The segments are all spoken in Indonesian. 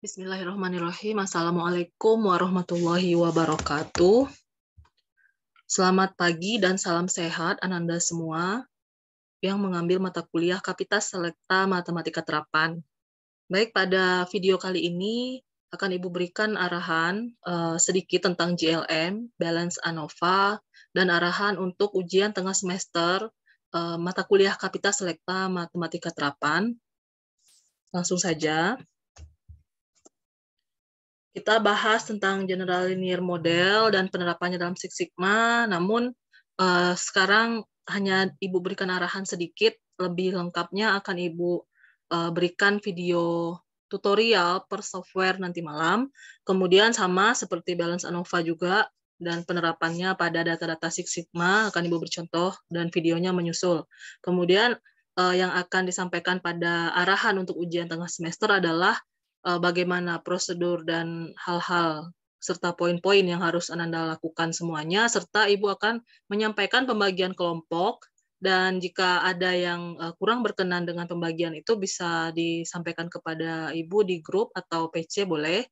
Bismillahirrahmanirrahim. Assalamualaikum warahmatullahi wabarakatuh. Selamat pagi dan salam sehat Ananda semua yang mengambil mata kuliah Kapitas Selekta Matematika Terapan. Baik, pada video kali ini akan Ibu berikan arahan uh, sedikit tentang JLM, Balance ANOVA, dan arahan untuk ujian tengah semester uh, mata kuliah Kapitas Selekta Matematika Terapan. Langsung saja kita bahas tentang general linear model dan penerapannya dalam Six Sigma. Namun uh, sekarang hanya Ibu berikan arahan sedikit, lebih lengkapnya akan Ibu uh, berikan video tutorial per software nanti malam. Kemudian sama seperti balance ANOVA juga dan penerapannya pada data-data Six Sigma akan Ibu bercontoh dan videonya menyusul. Kemudian uh, yang akan disampaikan pada arahan untuk ujian tengah semester adalah Eh, bagaimana prosedur dan hal-hal serta poin-poin yang harus Ananda lakukan semuanya, serta Ibu akan menyampaikan pembagian kelompok, dan jika ada yang eh, kurang berkenan dengan pembagian itu bisa disampaikan kepada Ibu di grup atau PC boleh.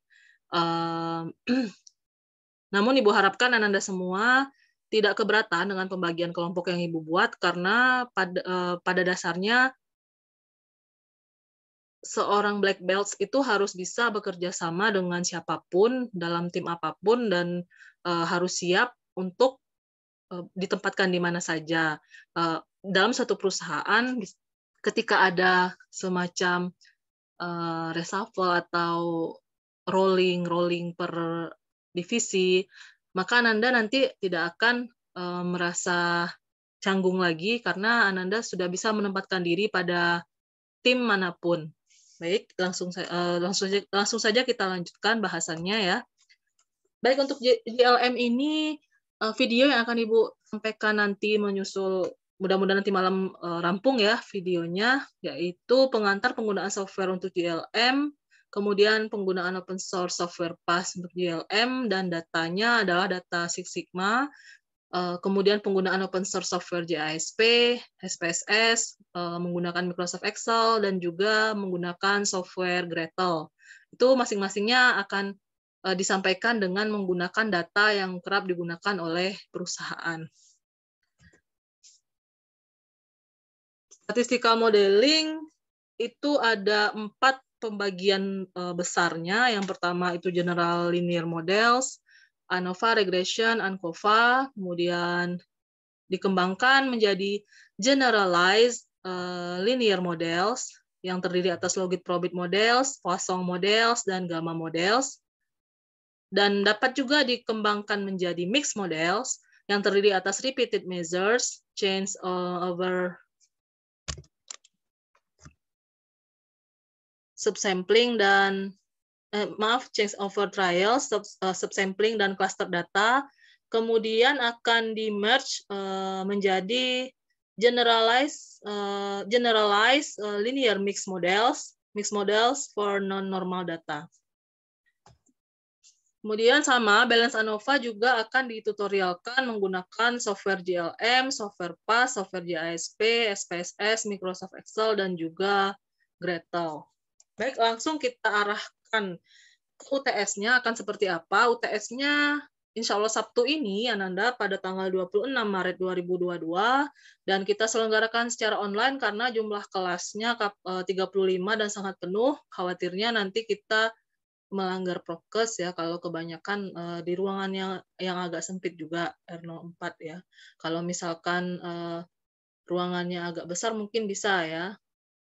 Namun Ibu harapkan Ananda semua tidak keberatan dengan pembagian kelompok yang Ibu buat, karena pada, eh, pada dasarnya seorang black belt itu harus bisa bekerja sama dengan siapapun dalam tim apapun dan uh, harus siap untuk uh, ditempatkan di mana saja uh, dalam satu perusahaan ketika ada semacam uh, reshuffle atau rolling rolling per divisi maka Ananda nanti tidak akan uh, merasa canggung lagi karena Ananda sudah bisa menempatkan diri pada tim manapun Baik, langsung uh, langsung saja, langsung saja kita lanjutkan bahasannya ya. Baik untuk JLM ini uh, video yang akan Ibu sampaikan nanti menyusul mudah-mudahan nanti malam uh, rampung ya videonya yaitu pengantar penggunaan software untuk JLM, kemudian penggunaan open source software PAS untuk JLM dan datanya adalah data Six Sigma, Eh, kemudian penggunaan open source software JISP, SPSS, eh, menggunakan Microsoft Excel, dan juga menggunakan software Gretel. Itu masing-masingnya akan eh, disampaikan dengan menggunakan data yang kerap digunakan oleh perusahaan. Statistika modeling itu ada empat pembagian besarnya. Yang pertama itu general linear models, ANOVA regression, ANCOVA, kemudian dikembangkan menjadi generalized uh, linear models yang terdiri atas logit probit models, Poisson models, dan gamma models. Dan dapat juga dikembangkan menjadi mixed models yang terdiri atas repeated measures, change eh, over subsampling, dan eh, maaf change over trial, sub, uh, subsampling dan cluster data, kemudian akan di merge uh, eh, menjadi generalized uh, eh, generalized uh, linear mixed models, mixed models for non-normal data. Kemudian sama, Balance ANOVA juga akan ditutorialkan menggunakan software GLM, software PAS, software JASP, SPSS, Microsoft Excel, dan juga Gretel. Baik, langsung kita arah akan UTS-nya akan seperti apa. UTS-nya insya Allah Sabtu ini, Ananda, pada tanggal 26 Maret 2022, dan kita selenggarakan secara online karena jumlah kelasnya 35 e, dan sangat penuh. Khawatirnya nanti kita melanggar prokes ya kalau kebanyakan e, di ruangan yang yang agak sempit juga R04 ya. Kalau misalkan e, ruangannya agak besar mungkin bisa ya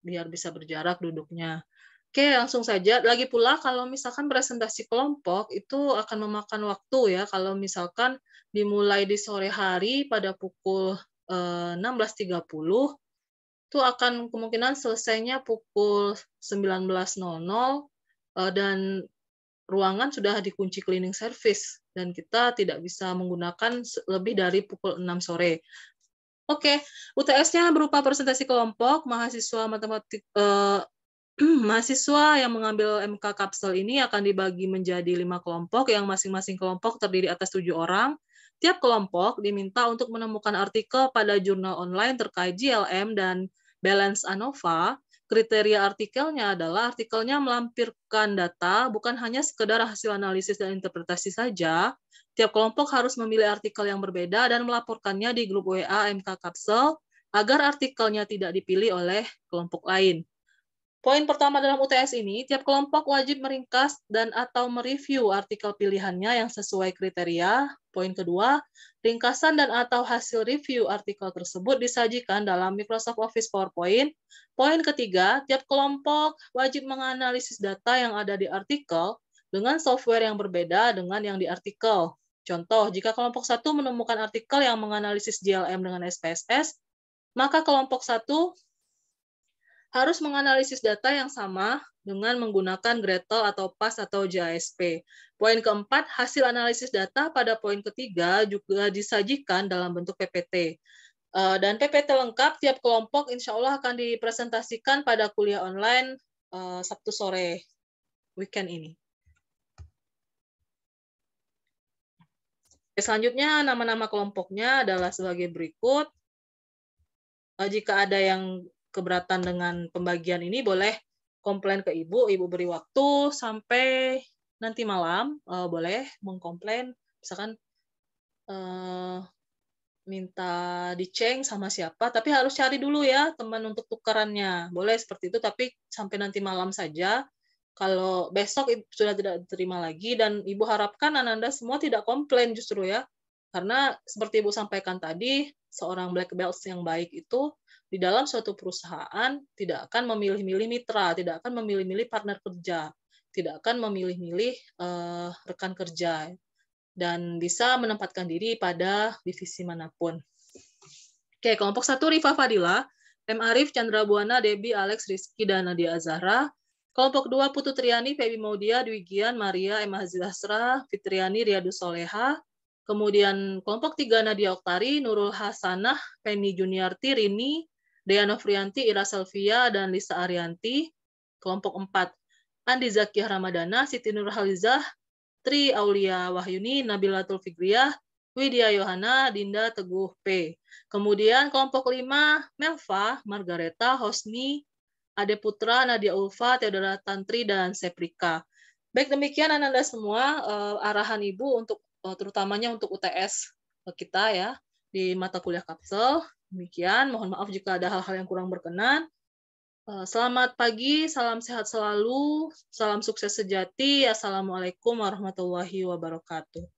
biar bisa berjarak duduknya. Oke, langsung saja. Lagi pula kalau misalkan presentasi kelompok itu akan memakan waktu ya. Kalau misalkan dimulai di sore hari pada pukul 16.30 eh, itu akan kemungkinan selesainya pukul 19.00 eh, dan ruangan sudah dikunci cleaning service dan kita tidak bisa menggunakan lebih dari pukul 6 sore. Oke, UTS-nya berupa presentasi kelompok, mahasiswa matematik eh, Hmm, mahasiswa yang mengambil MK Kapsel ini akan dibagi menjadi lima kelompok yang masing-masing kelompok terdiri atas tujuh orang. Tiap kelompok diminta untuk menemukan artikel pada jurnal online terkait GLM dan Balance ANOVA. Kriteria artikelnya adalah artikelnya melampirkan data, bukan hanya sekedar hasil analisis dan interpretasi saja. Tiap kelompok harus memilih artikel yang berbeda dan melaporkannya di grup WA MK Kapsel agar artikelnya tidak dipilih oleh kelompok lain. Poin pertama dalam UTS ini, tiap kelompok wajib meringkas dan atau mereview artikel pilihannya yang sesuai kriteria. Poin kedua, ringkasan dan atau hasil review artikel tersebut disajikan dalam Microsoft Office PowerPoint. Poin ketiga, tiap kelompok wajib menganalisis data yang ada di artikel dengan software yang berbeda dengan yang di artikel. Contoh, jika kelompok satu menemukan artikel yang menganalisis GLM dengan SPSS, maka kelompok satu harus menganalisis data yang sama dengan menggunakan Gretel atau PAS atau JASP. Poin keempat, hasil analisis data pada poin ketiga juga disajikan dalam bentuk PPT. Eh, dan PPT lengkap tiap kelompok insya Allah akan dipresentasikan pada kuliah online eh, Sabtu sore weekend ini. Selanjutnya, nama-nama kelompoknya adalah sebagai berikut. Eh, jika ada yang keberatan dengan pembagian ini boleh komplain ke ibu, ibu beri waktu sampai nanti malam uh, boleh mengkomplain misalkan uh, minta diceng sama siapa tapi harus cari dulu ya teman untuk tukarannya boleh seperti itu tapi sampai nanti malam saja kalau besok sudah tidak terima lagi dan ibu harapkan ananda semua tidak komplain justru ya karena seperti ibu sampaikan tadi seorang black belt yang baik itu di dalam suatu perusahaan tidak akan memilih-milih mitra, tidak akan memilih-milih partner kerja, tidak akan memilih-milih uh, rekan kerja dan bisa menempatkan diri pada divisi manapun. Oke, kelompok satu Rifa Fadila, M. Arif, Chandra Buana, Debi, Alex, Rizky, dan Nadia Azahra. Kelompok dua Putu Triani, Febi Maudia, Dwi Gian, Maria, Emma Hazilasra, Fitriani, Riyadu Soleha, Kemudian kelompok tiga Nadia Oktari, Nurul Hasanah, Penny Juniarti, Rini, Deano Frianti, Ira Salvia, dan Lisa Arianti. Kelompok 4, Andi Zakiah Ramadana, Siti Nurhalizah, Tri Aulia Wahyuni, Nabila Tulfikriyah, Widya Yohana, Dinda Teguh P. Kemudian kelompok 5, Melva, Margareta, Hosni, Ade Putra, Nadia Ulfa, Teodora Tantri, dan Seprika. Baik demikian Ananda semua uh, arahan Ibu untuk uh, terutamanya untuk UTS kita ya di mata kuliah kapsel. Demikian, mohon maaf jika ada hal-hal yang kurang berkenan. Eh, selamat pagi, salam sehat selalu, salam sukses sejati. Assalamualaikum warahmatullahi wabarakatuh.